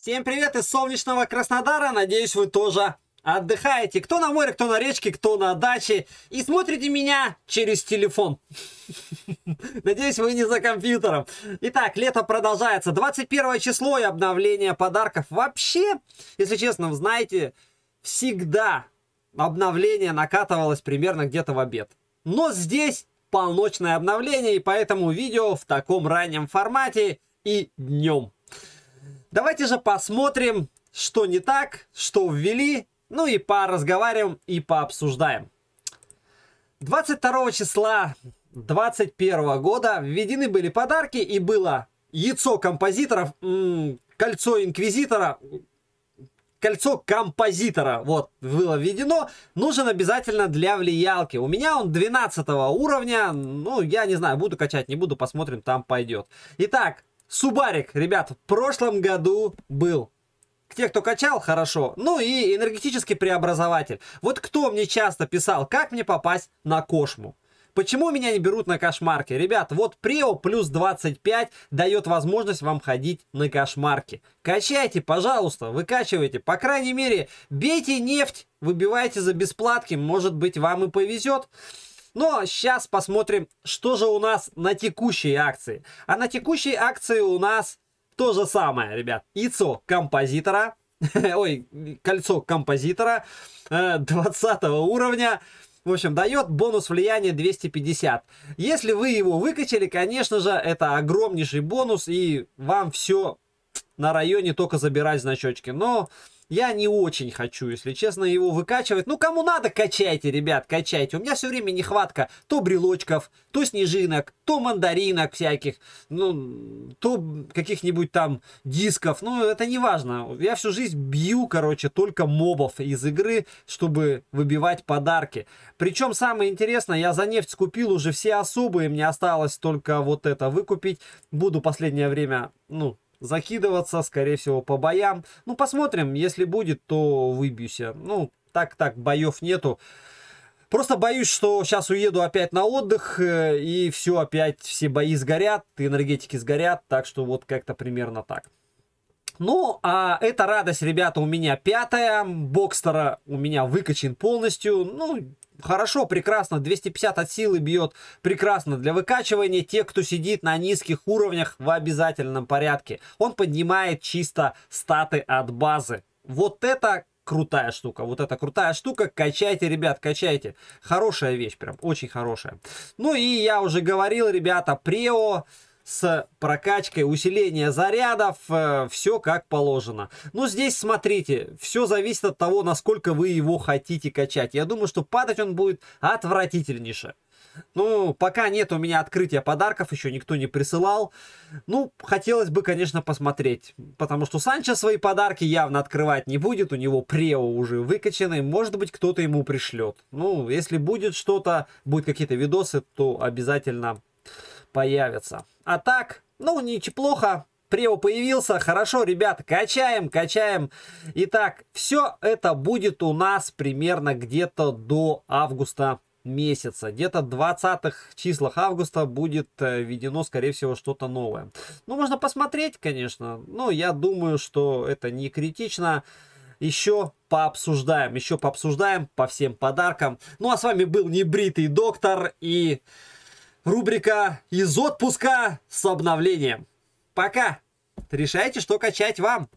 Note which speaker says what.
Speaker 1: Всем привет из солнечного Краснодара, надеюсь вы тоже отдыхаете. Кто на море, кто на речке, кто на даче. И смотрите меня через телефон. Надеюсь, вы не за компьютером. Итак, лето продолжается. 21 число и обновление подарков. Вообще, если честно, вы знаете, всегда обновление накатывалось примерно где-то в обед. Но здесь полночное обновление, и поэтому видео в таком раннем формате и днем. Давайте же посмотрим, что не так, что ввели, ну и поразговариваем и пообсуждаем. 22 числа 2021 года введены были подарки и было яйцо композиторов, кольцо инквизитора, кольцо композитора, вот, было введено, нужен обязательно для влиялки. У меня он 12 уровня, ну, я не знаю, буду качать, не буду, посмотрим, там пойдет. Итак, Субарик, ребят, в прошлом году был. Те, кто качал, хорошо. Ну и энергетический преобразователь. Вот кто мне часто писал, как мне попасть на Кошму? Почему меня не берут на кошмарке? Ребят, вот Прео плюс 25 дает возможность вам ходить на кошмарке. Качайте, пожалуйста, выкачивайте. По крайней мере, бейте нефть, выбивайте за бесплатки, может быть вам и повезет. Но ну, сейчас а посмотрим, что же у нас на текущей акции. А на текущей акции у нас то же самое, ребят. Яйцо композитора. Ой, кольцо композитора 20 э, уровня. В общем, дает бонус влияния 250. Если вы его выкачали, конечно же, это огромнейший бонус. И вам все на районе только забирать значочки. Но я не очень хочу, если честно, его выкачивать. Ну, кому надо, качайте, ребят, качайте. У меня все время нехватка то брелочков, то снежинок, то мандаринок всяких, ну, то каких-нибудь там дисков. Ну, это не важно. Я всю жизнь бью, короче, только мобов из игры, чтобы выбивать подарки. Причем самое интересное, я за нефть скупил уже все особые, мне осталось только вот это выкупить. Буду последнее время, ну, закидываться, скорее всего, по боям. Ну, посмотрим, если будет, то выбьюся. Ну, так-так, боев нету. Просто боюсь, что сейчас уеду опять на отдых, э, и все, опять все бои сгорят, энергетики сгорят, так что вот как-то примерно так. Ну, а эта радость, ребята, у меня пятая. Бокстера у меня выкачен полностью. Ну, Хорошо, прекрасно, 250 от силы бьет, прекрасно. Для выкачивания тех, кто сидит на низких уровнях в обязательном порядке. Он поднимает чисто статы от базы. Вот это крутая штука. Вот это крутая штука. Качайте, ребят, качайте. Хорошая вещь прям, очень хорошая. Ну и я уже говорил, ребята, прео... Prio с прокачкой усиления зарядов, э, все как положено. Но здесь смотрите, все зависит от того, насколько вы его хотите качать. Я думаю, что падать он будет отвратительнейше. Ну, пока нет у меня открытия подарков, еще никто не присылал. Ну, хотелось бы, конечно, посмотреть. Потому что Санчо свои подарки явно открывать не будет. У него прео уже выкачаны. Может быть, кто-то ему пришлет. Ну, если будет что-то, будут какие-то видосы, то обязательно появится. А так, ну, неплохо. Прео появился, хорошо, ребят, качаем, качаем. Итак, все это будет у нас примерно где-то до августа месяца. Где-то в 20 числах августа будет э, введено, скорее всего, что-то новое. Ну, можно посмотреть, конечно. Но я думаю, что это не критично. Еще пообсуждаем, еще пообсуждаем по всем подаркам. Ну, а с вами был Небритый Доктор и... Рубрика «Из отпуска» с обновлением. Пока! Решайте, что качать вам.